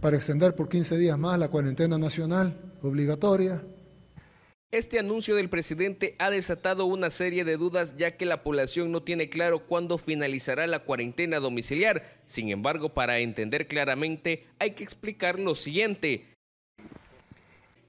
para extender por 15 días más la cuarentena nacional obligatoria. Este anuncio del presidente ha desatado una serie de dudas ya que la población no tiene claro cuándo finalizará la cuarentena domiciliar. Sin embargo, para entender claramente hay que explicar lo siguiente.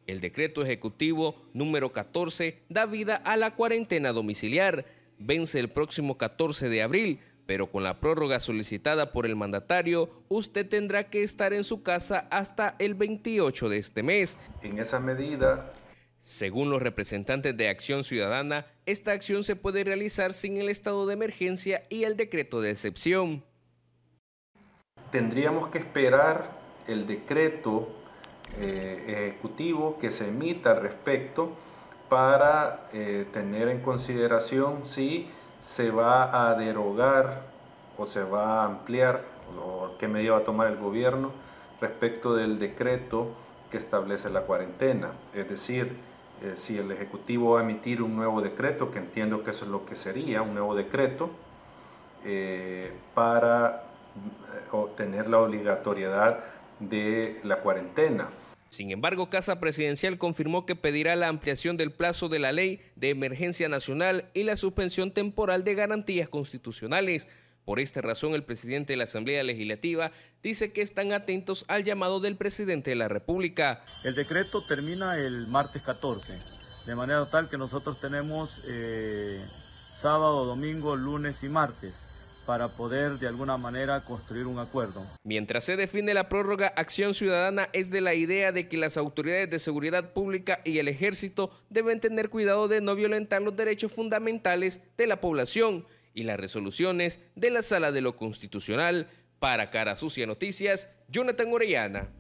El decreto ejecutivo número 14 da vida a la cuarentena domiciliar. Vence el próximo 14 de abril pero con la prórroga solicitada por el mandatario, usted tendrá que estar en su casa hasta el 28 de este mes. En esa medida... Según los representantes de Acción Ciudadana, esta acción se puede realizar sin el estado de emergencia y el decreto de excepción. Tendríamos que esperar el decreto eh, ejecutivo que se emita al respecto para eh, tener en consideración si se va a derogar o se va a ampliar o qué medida va a tomar el gobierno respecto del decreto que establece la cuarentena. Es decir, eh, si el Ejecutivo va a emitir un nuevo decreto, que entiendo que eso es lo que sería, un nuevo decreto, eh, para eh, obtener la obligatoriedad de la cuarentena. Sin embargo, Casa Presidencial confirmó que pedirá la ampliación del plazo de la ley de emergencia nacional y la suspensión temporal de garantías constitucionales. Por esta razón, el presidente de la Asamblea Legislativa dice que están atentos al llamado del presidente de la República. El decreto termina el martes 14, de manera tal que nosotros tenemos eh, sábado, domingo, lunes y martes para poder de alguna manera construir un acuerdo. Mientras se define la prórroga, Acción Ciudadana es de la idea de que las autoridades de seguridad pública y el ejército deben tener cuidado de no violentar los derechos fundamentales de la población y las resoluciones de la Sala de lo Constitucional. Para Cara Sucia Noticias, Jonathan Orellana.